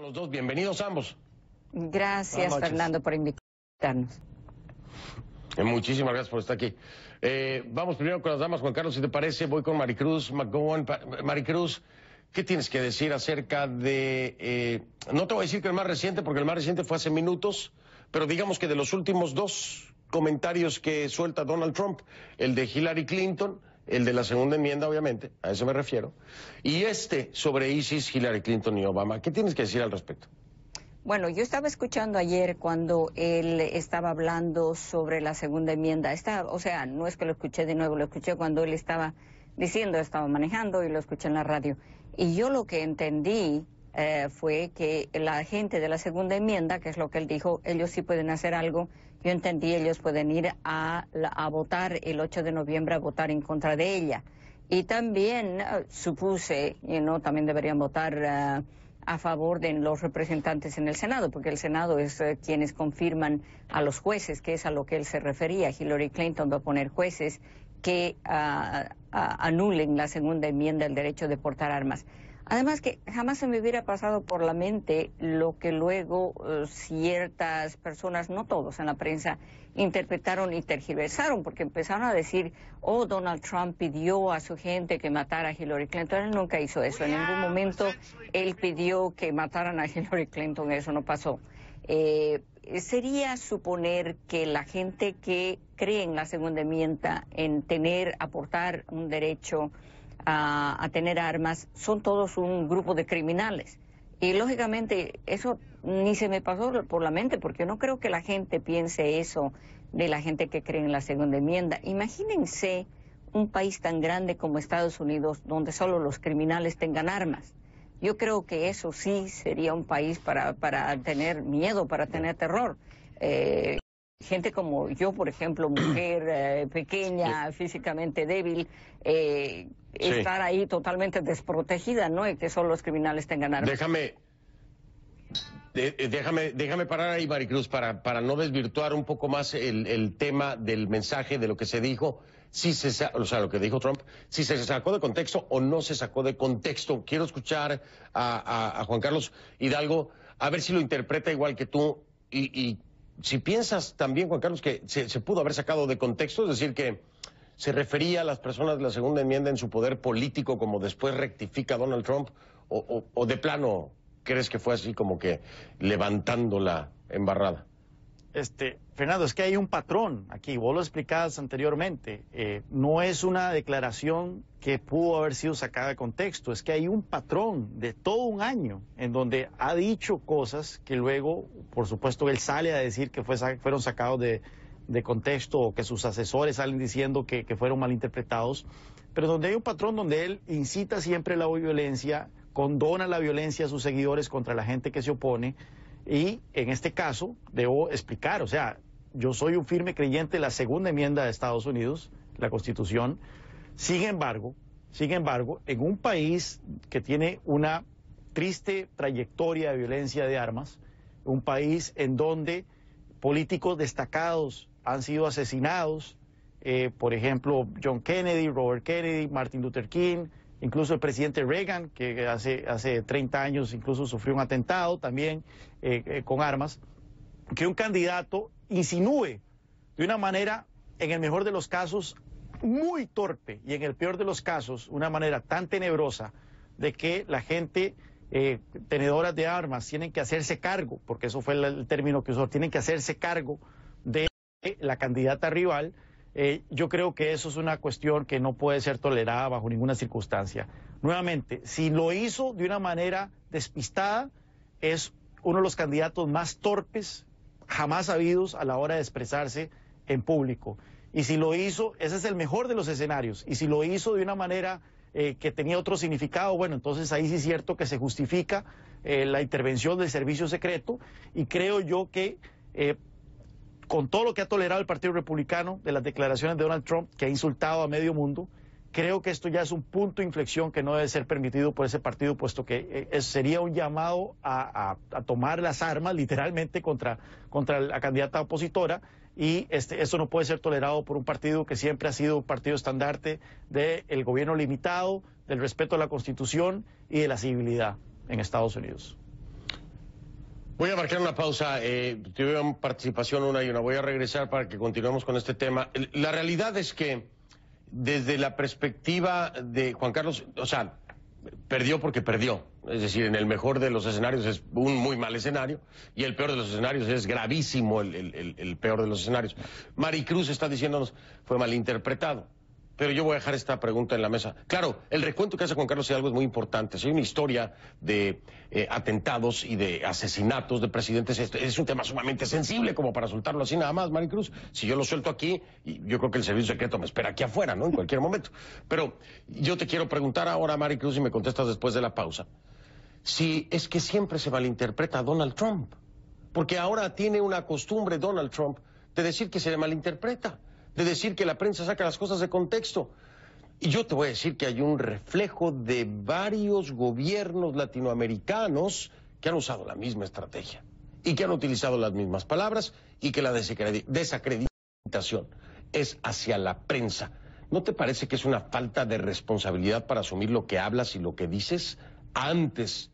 Los dos, bienvenidos ambos. Gracias, Fernando, por invitarnos. Eh, muchísimas gracias por estar aquí. Eh, vamos primero con las damas, Juan Carlos, si te parece, voy con Maricruz McGowan. Maricruz, ¿qué tienes que decir acerca de... Eh, no te voy a decir que el más reciente, porque el más reciente fue hace minutos, pero digamos que de los últimos dos comentarios que suelta Donald Trump, el de Hillary Clinton el de la segunda enmienda, obviamente, a eso me refiero, y este sobre ISIS, Hillary Clinton y Obama. ¿Qué tienes que decir al respecto? Bueno, yo estaba escuchando ayer cuando él estaba hablando sobre la segunda enmienda. Está, o sea, no es que lo escuché de nuevo, lo escuché cuando él estaba diciendo, estaba manejando y lo escuché en la radio. Y yo lo que entendí eh, fue que la gente de la segunda enmienda, que es lo que él dijo, ellos sí pueden hacer algo. Yo entendí, ellos pueden ir a, a votar el 8 de noviembre, a votar en contra de ella. Y también eh, supuse, y no también deberían votar eh, a favor de los representantes en el Senado, porque el Senado es quienes confirman a los jueces, que es a lo que él se refería. Hillary Clinton va a poner jueces que ah, ah, anulen la segunda enmienda del derecho de portar armas. Además que jamás se me hubiera pasado por la mente lo que luego eh, ciertas personas, no todos en la prensa, interpretaron y tergiversaron, porque empezaron a decir, oh, Donald Trump pidió a su gente que matara a Hillary Clinton. Él nunca hizo eso. En ningún momento él pidió que mataran a Hillary Clinton. Eso no pasó. Eh, sería suponer que la gente que cree en la segunda enmienda, en tener, aportar un derecho, a, tener armas, son todos un grupo de criminales. Y lógicamente eso ni se me pasó por la mente, porque no creo que la gente piense eso de la gente que cree en la segunda enmienda. Imagínense un país tan grande como Estados Unidos, donde solo los criminales tengan armas. Yo creo que eso sí sería un país para, para tener miedo, para tener terror. Eh, gente como yo, por ejemplo, mujer eh, pequeña, físicamente débil, eh, estar ahí totalmente desprotegida, ¿no? Y que solo los criminales tengan armas. Déjame, eh, déjame, déjame parar ahí, Maricruz, para, para no desvirtuar un poco más el, tema del mensaje, de lo que se dijo, si se, o sea, lo que dijo Trump, si se sacó de contexto o no se sacó de contexto. Quiero escuchar a, Juan Carlos Hidalgo, a ver si lo interpreta igual que tú y si piensas también, Juan Carlos, que se, pudo haber sacado de contexto, es decir, que se refería a las personas de la segunda enmienda en su poder político, como después rectifica Donald Trump, o de plano crees que fue así como que levantando la embarrada. Este, Fernando, es que hay un patrón aquí, vos lo explicabas anteriormente, eh, no es una declaración que pudo haber sido sacada de contexto, es que hay un patrón de todo un año en donde ha dicho cosas que luego, por supuesto, él sale a decir que fue, fueron sacados de, contexto o que sus asesores salen diciendo que, que fueron malinterpretados, pero donde hay un patrón donde él incita siempre la violencia, condona la violencia a sus seguidores contra la gente que se opone, y en este caso, debo explicar, o sea, yo soy un firme creyente de la segunda enmienda de Estados Unidos, la Constitución. Sin embargo, sin embargo, en un país que tiene una triste trayectoria de violencia de armas, un país en donde políticos destacados han sido asesinados, eh, por ejemplo, John Kennedy, Robert Kennedy, Martin Luther King, Incluso el presidente Reagan, que hace, hace 30 años incluso sufrió un atentado también eh, eh, con armas, que un candidato insinúe de una manera, en el mejor de los casos, muy torpe y en el peor de los casos, una manera tan tenebrosa de que la gente eh, tenedora de armas tienen que hacerse cargo, porque eso fue el, el término que usó, tienen que hacerse cargo de la candidata rival eh, yo creo que eso es una cuestión que no puede ser tolerada bajo ninguna circunstancia. Nuevamente, si lo hizo de una manera despistada, es uno de los candidatos más torpes jamás habidos a la hora de expresarse en público. Y si lo hizo, ese es el mejor de los escenarios. Y si lo hizo de una manera eh, que tenía otro significado, bueno, entonces ahí sí es cierto que se justifica eh, la intervención del servicio secreto. Y creo yo que con todo lo que ha tolerado el Partido Republicano de las declaraciones de Donald Trump, que ha insultado a medio mundo, creo que esto ya es un punto de inflexión que no debe ser permitido por ese partido, puesto que eh, sería un llamado a, tomar las armas literalmente contra, contra la candidata opositora y este, eso no puede ser tolerado por un partido que siempre ha sido un partido estandarte del gobierno limitado, del respeto a la Constitución y de la civilidad en Estados Unidos. Voy a marcar una pausa. Eh, tuvieron participación una y una. Voy a regresar para que continuemos con este tema. La realidad es que desde la perspectiva de Juan Carlos, o sea, perdió porque perdió. Es decir, en el mejor de los escenarios es un muy mal escenario y el peor de los escenarios es gravísimo el, el peor de los escenarios. Maricruz está diciéndonos fue malinterpretado pero yo voy a dejar esta pregunta en la mesa. Claro, el recuento que hace Juan Carlos Hidalgo es muy importante. Hay una historia de eh, atentados y de asesinatos de presidentes. Es un tema sumamente sensible como para soltarlo así nada más, Maricruz. Si yo lo suelto aquí, yo creo que el servicio secreto me espera aquí afuera, ¿no? En cualquier momento. Pero yo te quiero preguntar ahora, Cruz, y me contestas después de la pausa. Si es que siempre se malinterpreta a Donald Trump. Porque ahora tiene una costumbre Donald Trump de decir que se le malinterpreta de decir que la prensa saca las cosas de contexto. Y yo te voy a decir que hay un reflejo de varios gobiernos latinoamericanos que han usado la misma estrategia y que han utilizado las mismas palabras y que la desacreditación es hacia la prensa. ¿No te parece que es una falta de responsabilidad para asumir lo que hablas y lo que dices antes,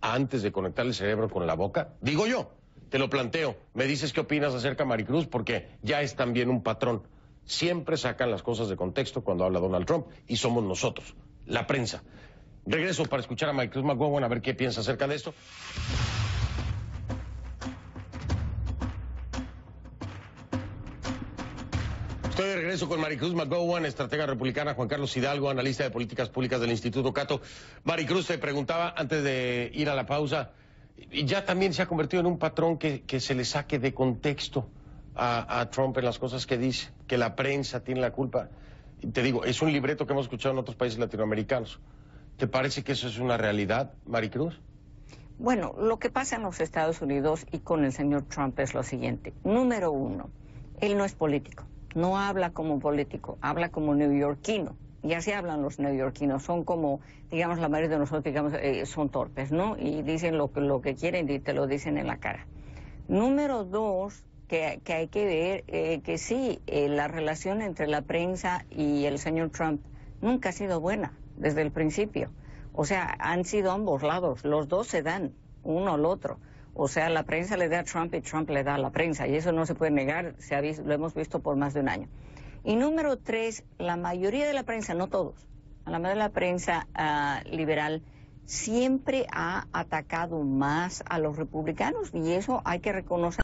antes de conectar el cerebro con la boca? Digo yo, te lo planteo. Me dices qué opinas acerca de Maricruz porque ya es también un patrón siempre sacan las cosas de contexto cuando habla Donald Trump y somos nosotros, la prensa. Regreso para escuchar a Cruz McGowan a ver qué piensa acerca de esto. Estoy de regreso con Maricruz McGowan, estratega republicana, Juan Carlos Hidalgo, analista de políticas públicas del Instituto Cato. Maricruz, se preguntaba antes de ir a la pausa, ya también se ha convertido en un patrón que se le saque de contexto a, Trump en las cosas que dice, que la prensa tiene la culpa. te digo, es un libreto que hemos escuchado en otros países latinoamericanos. ¿Te parece que eso es una realidad, Maricruz? Bueno, lo que pasa en los Estados Unidos y con el señor Trump es lo siguiente. Número uno, él no es político, no habla como político, habla como neoyorquino. Y así hablan los neoyorquinos, son como, digamos, la mayoría de nosotros, digamos, eh, son torpes, ¿no? Y dicen lo, lo que quieren y te lo dicen en la cara. Número dos, que, hay que ver eh, que sí, eh, la relación entre la prensa y el señor Trump nunca ha sido buena desde el principio. O sea, han sido ambos lados, los dos se dan, uno al otro. O sea, la prensa le da a Trump y Trump le da a la prensa, y eso no se puede negar, se lo hemos visto por más de un año. Y número tres, la mayoría de la prensa, no todos, la mayoría de la prensa ah, liberal siempre ha atacado más a los republicanos, y eso hay que reconocer.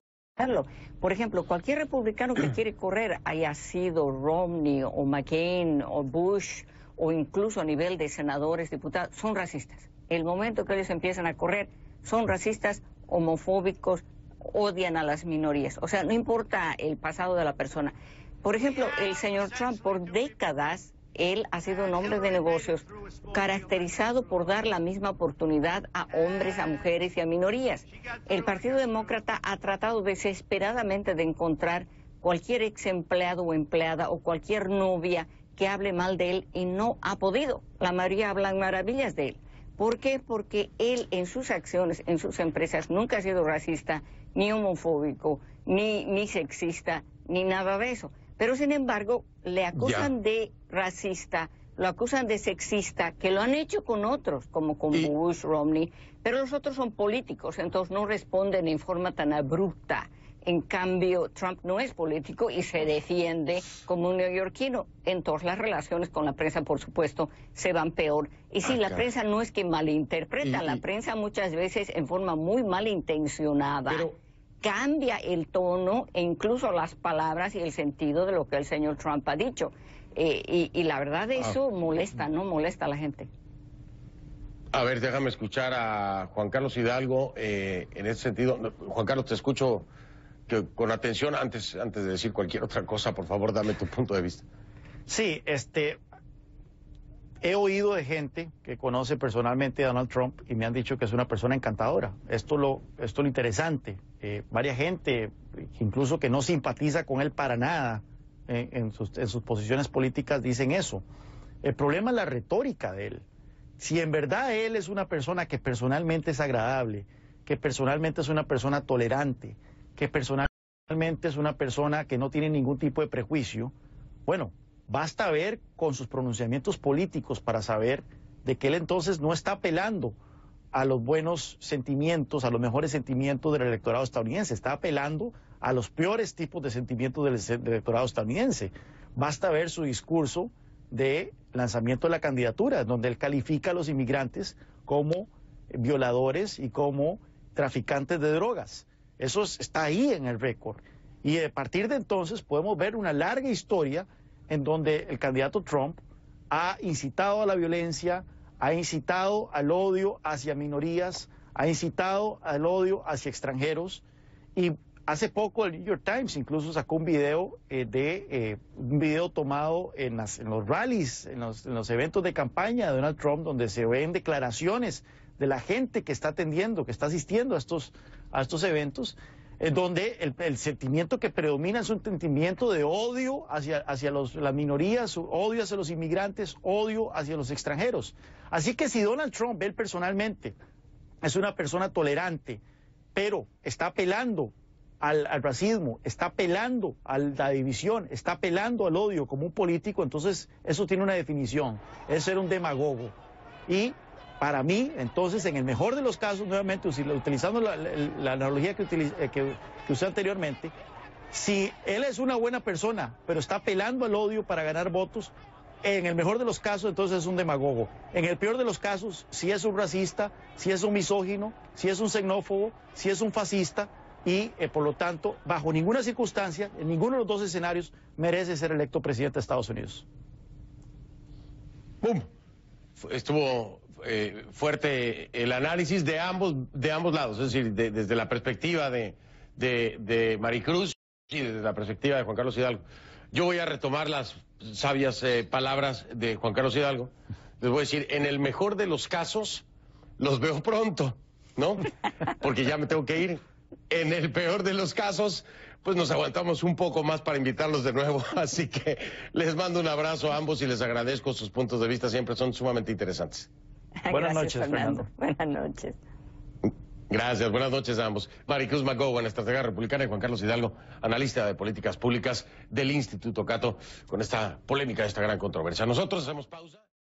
Por ejemplo, cualquier republicano que quiere correr, haya sido Romney o McCain o Bush o incluso a nivel de senadores, diputados, son racistas. El momento que ellos empiezan a correr, son racistas, homofóbicos, odian a las minorías. O sea, no importa el pasado de la persona. Por ejemplo, el señor Trump por décadas él ha sido un hombre de negocios caracterizado por dar la misma oportunidad a hombres, a mujeres y a minorías. El Partido Demócrata ha tratado desesperadamente de encontrar cualquier ex empleado o empleada o cualquier novia que hable mal de él y no ha podido. La mayoría hablan maravillas de él. ¿Por qué? Porque él en sus acciones, en sus empresas, nunca ha sido racista, ni homofóbico, ni, ni sexista, ni nada de eso. Pero sin embargo, le acusan de racista, lo acusan de sexista, que lo han hecho con otros, como con Bush, Romney, pero los otros son políticos, entonces no responden en forma tan abrupta. En cambio, Trump no es político y se defiende como un neoyorquino. Entonces, las relaciones con la prensa, por supuesto, se van peor. Y sí, ah, la prensa no es que malinterpreta, la prensa muchas veces en forma muy malintencionada cambia el tono e incluso las palabras y el sentido de lo que el señor Trump ha dicho. Eh, y, la verdad ah. eso molesta, ¿no? Molesta a la gente. A ver, déjame escuchar a Juan Carlos Hidalgo eh, en ese sentido. Juan Carlos, te escucho con atención antes, antes de decir cualquier otra cosa. Por favor, dame tu punto de vista. Sí, este, He oído de gente que conoce personalmente a Donald Trump y me han dicho que es una persona encantadora. Esto lo, esto lo interesante. Eh, gente, incluso que no simpatiza con él para nada eh, en, sus, en sus posiciones políticas, dicen eso. El problema es la retórica de él. Si en verdad él es una persona que personalmente es agradable, que personalmente es una persona tolerante, que personalmente es una persona que no tiene ningún tipo de prejuicio, bueno, Basta ver con sus pronunciamientos políticos para saber de que él entonces no está apelando a los buenos sentimientos, a los mejores sentimientos del electorado estadounidense, está apelando a los peores tipos de sentimientos del electorado estadounidense. Basta ver su discurso de lanzamiento de la candidatura, donde él califica a los inmigrantes como violadores y como traficantes de drogas. Eso está ahí en el récord. Y a partir de entonces podemos ver una larga historia en donde el candidato Trump ha incitado a la violencia, ha incitado al odio hacia minorías, ha incitado al odio hacia extranjeros y hace poco el New York Times incluso sacó un video eh, de eh, un video tomado en, los rallies, en los, en los, eventos de campaña de Donald Trump donde se ven declaraciones de la gente que está atendiendo, que está asistiendo a estos, a estos eventos eh, donde el, sentimiento que predomina es un sentimiento de odio hacia, hacia los, las minorías, odio hacia los inmigrantes, odio hacia los extranjeros. Así que si Donald Trump, él personalmente, es una persona tolerante, pero está apelando al, al, racismo, está apelando a la división, está apelando al odio como un político, entonces eso tiene una definición, es ser un demagogo. Y para mí, entonces, en el mejor de los casos, nuevamente, utilizando la, analogía eh, que, usé anteriormente, si él es una buena persona, pero está apelando al odio para ganar votos, en el mejor de los casos entonces es un demagogo. En el peor de los casos, si es un racista, si es un misógino, si es un xenófobo, si es un fascista, y eh, por lo tanto, bajo ninguna circunstancia, en ninguno de los dos escenarios, merece ser electo presidente de Estados Unidos. ¡Bum! estuvo eh, fuerte el análisis de ambos, de ambos lados, es decir, desde la perspectiva de, de, Maricruz y desde la perspectiva de Juan Carlos Hidalgo. Yo voy a retomar las sabias eh, palabras de Juan Carlos Hidalgo. Les voy a decir, en el mejor de los casos, los veo pronto, ¿no? Porque ya me tengo que ir en el peor de los casos, pues nos aguantamos un poco más para invitarlos de nuevo. Así que les mando un abrazo a ambos y les agradezco sus puntos de vista, siempre son sumamente interesantes. Buenas noches, Fernando. Buenas noches. Gracias, buenas noches a ambos. Maricruz McGowan, estratega republicana, y Juan Carlos Hidalgo, analista de políticas públicas del Instituto Cato, con esta polémica, esta gran controversia. Nosotros hacemos pausa.